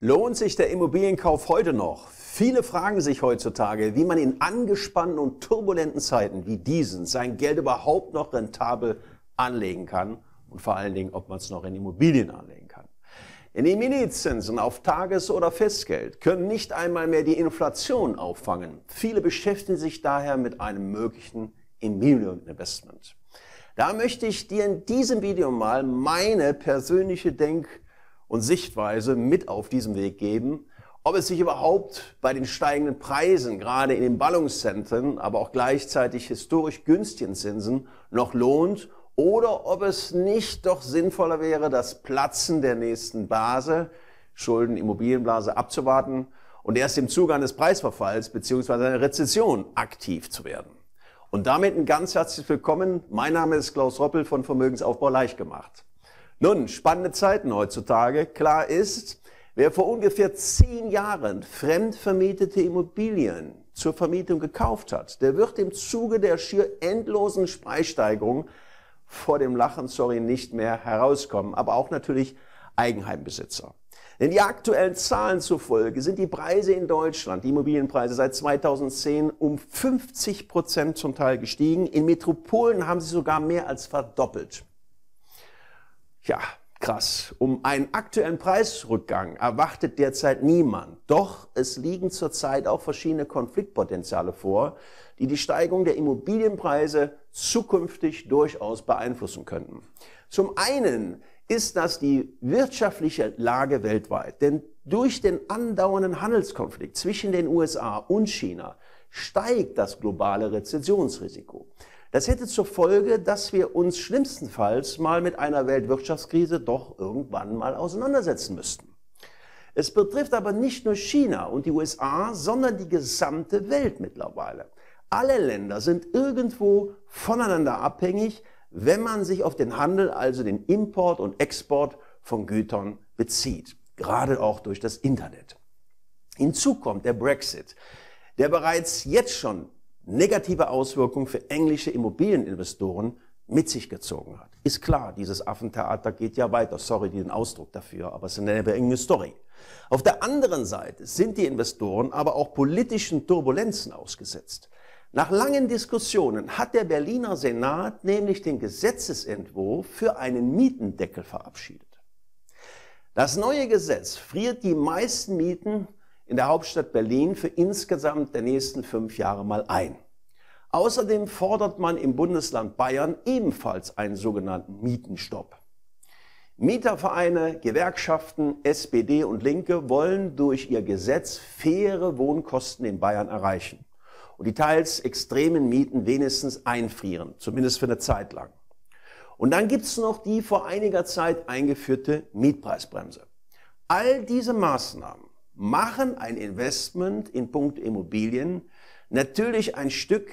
Lohnt sich der Immobilienkauf heute noch? Viele fragen sich heutzutage, wie man in angespannten und turbulenten Zeiten wie diesen sein Geld überhaupt noch rentabel anlegen kann und vor allen Dingen, ob man es noch in Immobilien anlegen kann. In den Minizinsen auf Tages- oder Festgeld können nicht einmal mehr die Inflation auffangen. Viele beschäftigen sich daher mit einem möglichen Immobilieninvestment. Da möchte ich dir in diesem Video mal meine persönliche Denk- und Sichtweise mit auf diesem Weg geben, ob es sich überhaupt bei den steigenden Preisen, gerade in den Ballungszentren, aber auch gleichzeitig historisch günstigen Zinsen, noch lohnt oder ob es nicht doch sinnvoller wäre, das Platzen der nächsten Blase, Schulden, Immobilienblase abzuwarten und erst im Zuge eines Preisverfalls bzw. einer Rezession aktiv zu werden. Und damit ein ganz herzliches Willkommen. Mein Name ist Klaus Roppel von Vermögensaufbau leicht gemacht. Nun, spannende Zeiten heutzutage. Klar ist, wer vor ungefähr zehn Jahren fremdvermietete Immobilien zur Vermietung gekauft hat, der wird im Zuge der schier endlosen Preissteigerung vor dem Lachen, sorry, nicht mehr herauskommen. Aber auch natürlich Eigenheimbesitzer. Denn die aktuellen Zahlen zufolge sind die Preise in Deutschland, die Immobilienpreise seit 2010 um 50 Prozent zum Teil gestiegen. In Metropolen haben sie sogar mehr als verdoppelt. Ja, krass. Um einen aktuellen Preisrückgang erwartet derzeit niemand. Doch es liegen zurzeit auch verschiedene Konfliktpotenziale vor, die die Steigung der Immobilienpreise zukünftig durchaus beeinflussen könnten. Zum einen ist das die wirtschaftliche Lage weltweit. Denn durch den andauernden Handelskonflikt zwischen den USA und China steigt das globale Rezessionsrisiko. Das hätte zur Folge, dass wir uns schlimmstenfalls mal mit einer Weltwirtschaftskrise doch irgendwann mal auseinandersetzen müssten. Es betrifft aber nicht nur China und die USA, sondern die gesamte Welt mittlerweile. Alle Länder sind irgendwo voneinander abhängig, wenn man sich auf den Handel, also den Import und Export von Gütern bezieht, gerade auch durch das Internet. Hinzu kommt der Brexit, der bereits jetzt schon negative Auswirkungen für englische Immobilieninvestoren mit sich gezogen hat. Ist klar, dieses Affentheater geht ja weiter. Sorry, den Ausdruck dafür, aber es ist eine enge Story. Auf der anderen Seite sind die Investoren aber auch politischen Turbulenzen ausgesetzt. Nach langen Diskussionen hat der Berliner Senat nämlich den Gesetzesentwurf für einen Mietendeckel verabschiedet. Das neue Gesetz friert die meisten Mieten in der Hauptstadt Berlin für insgesamt der nächsten fünf Jahre mal ein. Außerdem fordert man im Bundesland Bayern ebenfalls einen sogenannten Mietenstopp. Mietervereine, Gewerkschaften, SPD und Linke wollen durch ihr Gesetz faire Wohnkosten in Bayern erreichen und die teils extremen Mieten wenigstens einfrieren, zumindest für eine Zeit lang. Und dann gibt's noch die vor einiger Zeit eingeführte Mietpreisbremse. All diese Maßnahmen machen ein Investment in Punkt Immobilien natürlich ein Stück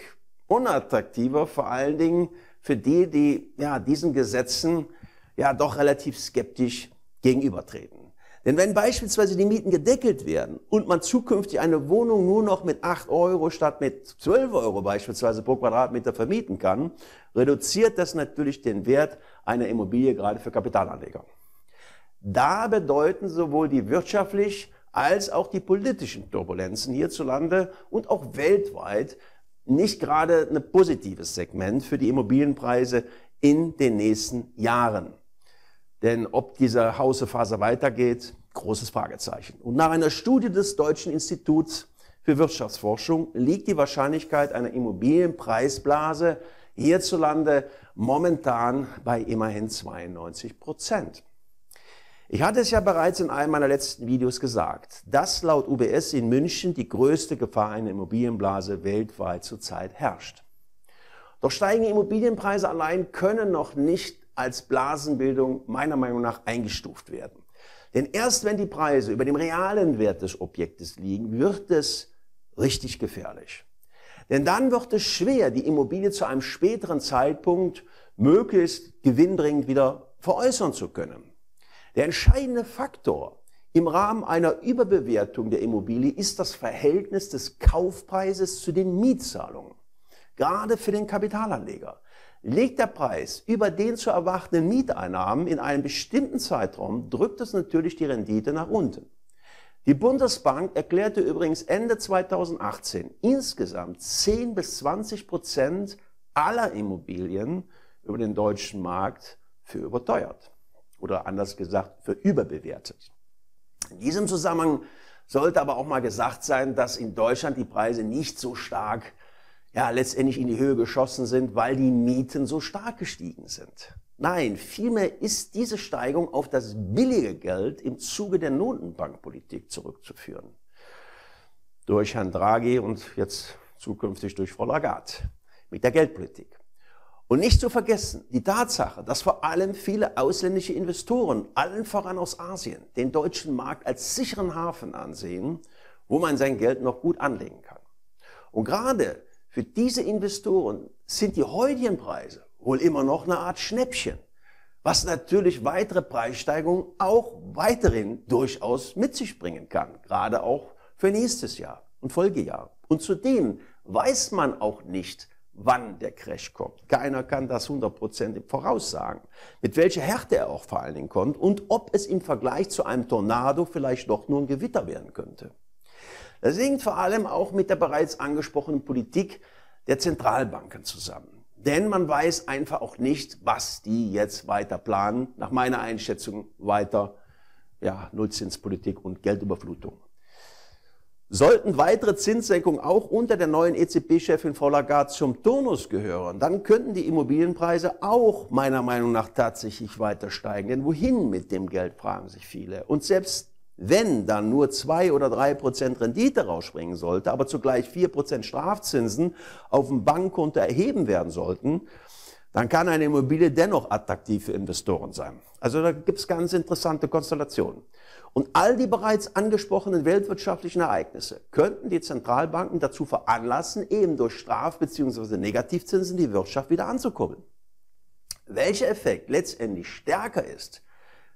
unattraktiver, vor allen Dingen für die, die ja, diesen Gesetzen ja doch relativ skeptisch gegenübertreten. Denn wenn beispielsweise die Mieten gedeckelt werden und man zukünftig eine Wohnung nur noch mit 8 Euro statt mit 12 Euro beispielsweise pro Quadratmeter vermieten kann, reduziert das natürlich den Wert einer Immobilie gerade für Kapitalanleger. Da bedeuten sowohl die wirtschaftlich als auch die politischen Turbulenzen hierzulande und auch weltweit nicht gerade ein positives Segment für die Immobilienpreise in den nächsten Jahren. Denn ob dieser Hausephase weitergeht, großes Fragezeichen. Und nach einer Studie des Deutschen Instituts für Wirtschaftsforschung liegt die Wahrscheinlichkeit einer Immobilienpreisblase hierzulande momentan bei immerhin 92 Prozent. Ich hatte es ja bereits in einem meiner letzten Videos gesagt, dass laut UBS in München die größte Gefahr einer Immobilienblase weltweit zurzeit herrscht. Doch steigende Immobilienpreise allein können noch nicht als Blasenbildung meiner Meinung nach eingestuft werden. Denn erst wenn die Preise über dem realen Wert des Objektes liegen, wird es richtig gefährlich. Denn dann wird es schwer, die Immobilie zu einem späteren Zeitpunkt möglichst gewinnbringend wieder veräußern zu können. Der entscheidende Faktor im Rahmen einer Überbewertung der Immobilie ist das Verhältnis des Kaufpreises zu den Mietzahlungen, gerade für den Kapitalanleger. Liegt der Preis über den zu erwartenden Mieteinnahmen in einem bestimmten Zeitraum, drückt es natürlich die Rendite nach unten. Die Bundesbank erklärte übrigens Ende 2018 insgesamt 10 bis 20 Prozent aller Immobilien über den deutschen Markt für überteuert oder anders gesagt für überbewertet. In diesem Zusammenhang sollte aber auch mal gesagt sein, dass in Deutschland die Preise nicht so stark, ja, letztendlich in die Höhe geschossen sind, weil die Mieten so stark gestiegen sind. Nein, vielmehr ist diese Steigung auf das billige Geld im Zuge der Notenbankpolitik zurückzuführen. Durch Herrn Draghi und jetzt zukünftig durch Frau Lagarde mit der Geldpolitik. Und nicht zu vergessen die Tatsache, dass vor allem viele ausländische Investoren, allen voran aus Asien, den deutschen Markt als sicheren Hafen ansehen, wo man sein Geld noch gut anlegen kann. Und gerade für diese Investoren sind die heutigen Preise wohl immer noch eine Art Schnäppchen, was natürlich weitere Preissteigerungen auch weiterhin durchaus mit sich bringen kann, gerade auch für nächstes Jahr und Folgejahr. Und zudem weiß man auch nicht, wann der Crash kommt. Keiner kann das hundertprozentig voraussagen. Mit welcher Härte er auch vor allen Dingen kommt und ob es im Vergleich zu einem Tornado vielleicht doch nur ein Gewitter werden könnte. Das hängt vor allem auch mit der bereits angesprochenen Politik der Zentralbanken zusammen. Denn man weiß einfach auch nicht, was die jetzt weiter planen. Nach meiner Einschätzung weiter ja, Nullzinspolitik und Geldüberflutung. Sollten weitere Zinssenkungen auch unter der neuen EZB-Chefin Frau Lagarde zum Turnus gehören, dann könnten die Immobilienpreise auch meiner Meinung nach tatsächlich weiter steigen. Denn wohin mit dem Geld, fragen sich viele. Und selbst wenn dann nur zwei oder drei Prozent Rendite rausspringen sollte, aber zugleich vier Prozent Strafzinsen auf dem Bankkonto erheben werden sollten, dann kann eine Immobilie dennoch attraktiv für Investoren sein. Also da gibt es ganz interessante Konstellationen. Und all die bereits angesprochenen weltwirtschaftlichen Ereignisse könnten die Zentralbanken dazu veranlassen, eben durch Straf- bzw. Negativzinsen die Wirtschaft wieder anzukurbeln. Welcher Effekt letztendlich stärker ist,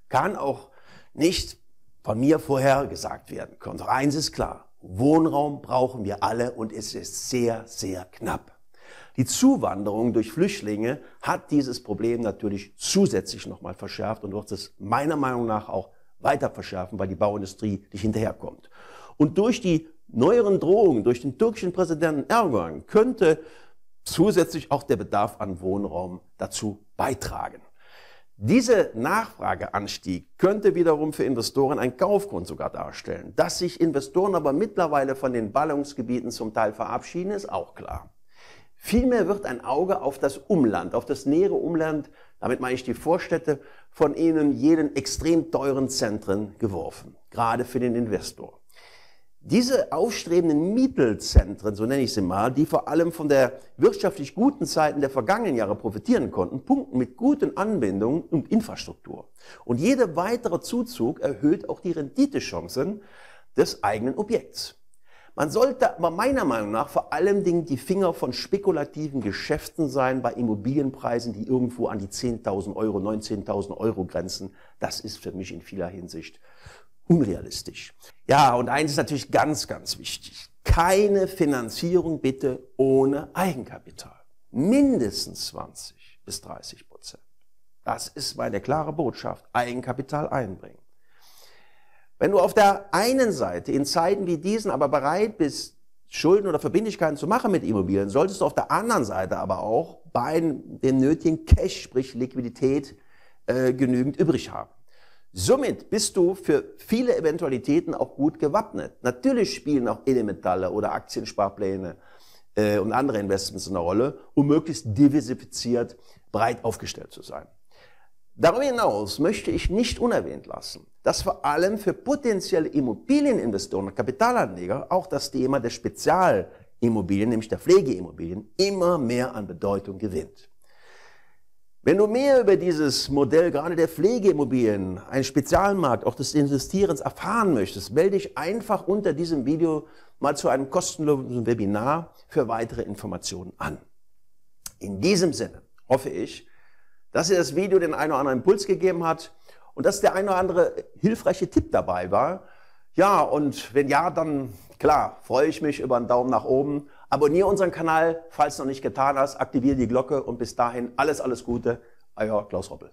kann auch nicht von mir vorhergesagt werden. Und eins ist klar, Wohnraum brauchen wir alle und es ist sehr, sehr knapp. Die Zuwanderung durch Flüchtlinge hat dieses Problem natürlich zusätzlich nochmal verschärft und wird es meiner Meinung nach auch weiter verschärfen, weil die Bauindustrie nicht hinterherkommt. Und durch die neueren Drohungen durch den türkischen Präsidenten Erdogan könnte zusätzlich auch der Bedarf an Wohnraum dazu beitragen. Diese Nachfrageanstieg könnte wiederum für Investoren einen Kaufgrund sogar darstellen. Dass sich Investoren aber mittlerweile von den Ballungsgebieten zum Teil verabschieden, ist auch klar. Vielmehr wird ein Auge auf das Umland, auf das nähere Umland, damit meine ich die Vorstädte, von ihnen jeden extrem teuren Zentren geworfen, gerade für den Investor. Diese aufstrebenden Mittelzentren, so nenne ich sie mal, die vor allem von der wirtschaftlich guten Zeiten der vergangenen Jahre profitieren konnten, punkten mit guten Anbindungen und Infrastruktur. Und jeder weitere Zuzug erhöht auch die Renditechancen des eigenen Objekts. Man sollte aber meiner Meinung nach vor allen Dingen die Finger von spekulativen Geschäften sein bei Immobilienpreisen, die irgendwo an die 10.000 Euro, 19.000 Euro grenzen. Das ist für mich in vieler Hinsicht unrealistisch. Ja, und eins ist natürlich ganz, ganz wichtig. Keine Finanzierung bitte ohne Eigenkapital. Mindestens 20 bis 30 Prozent. Das ist meine klare Botschaft. Eigenkapital einbringen. Wenn du auf der einen Seite in Zeiten wie diesen aber bereit bist, Schulden oder Verbindlichkeiten zu machen mit Immobilien, solltest du auf der anderen Seite aber auch bei dem nötigen Cash, sprich Liquidität, äh, genügend übrig haben. Somit bist du für viele Eventualitäten auch gut gewappnet. Natürlich spielen auch Elementalle oder Aktiensparpläne äh, und andere Investments eine Rolle, um möglichst diversifiziert breit aufgestellt zu sein. Darüber hinaus möchte ich nicht unerwähnt lassen, dass vor allem für potenzielle Immobilieninvestoren, Kapitalanleger auch das Thema der Spezialimmobilien, nämlich der Pflegeimmobilien, immer mehr an Bedeutung gewinnt. Wenn du mehr über dieses Modell gerade der Pflegeimmobilien, einen Spezialmarkt, auch des Investierens erfahren möchtest, melde dich einfach unter diesem Video mal zu einem kostenlosen Webinar für weitere Informationen an. In diesem Sinne hoffe ich, dass dir das Video den einen oder anderen Impuls gegeben hat und dass der eine oder andere hilfreiche Tipp dabei war. Ja, und wenn ja, dann klar, freue ich mich über einen Daumen nach oben. Abonniere unseren Kanal, falls du noch nicht getan hast, aktiviere die Glocke und bis dahin alles, alles Gute. Euer Klaus Roppel.